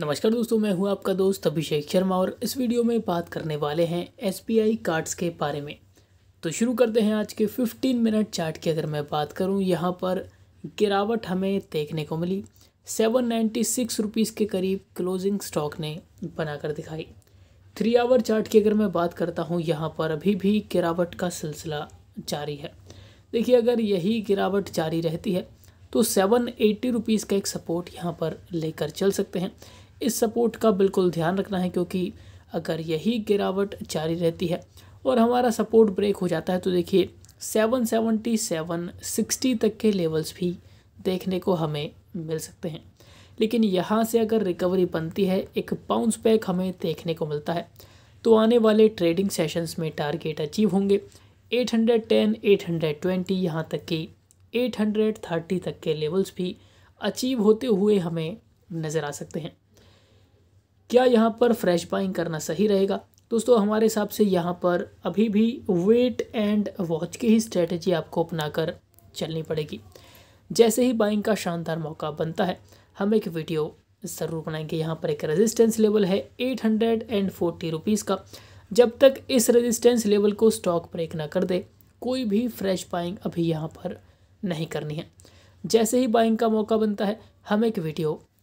नमस्कार दोस्तों मैं हूं आपका दोस्त अभिषेक शर्मा और इस वीडियो में बात करने वाले हैं एस बी आई कार्ड्स के बारे में तो शुरू करते हैं आज के 15 मिनट चार्ट की अगर मैं बात करूं यहां पर गिरावट हमें देखने को मिली सेवन नाइन्टी सिक्स रुपीज़ के करीब क्लोजिंग स्टॉक ने बनाकर दिखाई थ्री आवर चार्ट की अगर मैं बात करता हूँ यहाँ पर अभी भी गिरावट का सिलसिला जारी है देखिए अगर यही गिरावट जारी रहती है तो सेवन एट्टी रुपीज़ का एक सपोर्ट यहाँ पर लेकर चल सकते हैं इस सपोर्ट का बिल्कुल ध्यान रखना है क्योंकि अगर यही गिरावट जारी रहती है और हमारा सपोर्ट ब्रेक हो जाता है तो देखिए सेवन सेवेंटी सेवन सिक्सटी तक के लेवल्स भी देखने को हमें मिल सकते हैं लेकिन यहाँ से अगर रिकवरी बनती है एक बाउंस बैक हमें देखने को मिलता है तो आने वाले ट्रेडिंग सेशंस में टारगेट अचीव होंगे 810, 820 यहाँ तक कि 830 तक के लेवल्स भी अचीव होते हुए हमें नज़र आ सकते हैं क्या यहाँ पर फ्रेश बाइंग करना सही रहेगा दोस्तों हमारे हिसाब से यहाँ पर अभी भी वेट एंड वॉच की ही स्ट्रेटजी आपको अपनाकर चलनी पड़ेगी जैसे ही बाइंग का शानदार मौका बनता है हम एक वीडियो ज़रूर बनाएंगे यहाँ पर एक रेजिस्टेंस लेवल है eight hundred and forty rupees का जब तक इस रेजिस्टेंस लेवल को स्टॉक ब्रेक ना कर दे कोई भी फ्रेश बाइंग अभी यहाँ पर नहीं करनी है जैसे ही बाइंग का मौका बनता है हम एक वीडियो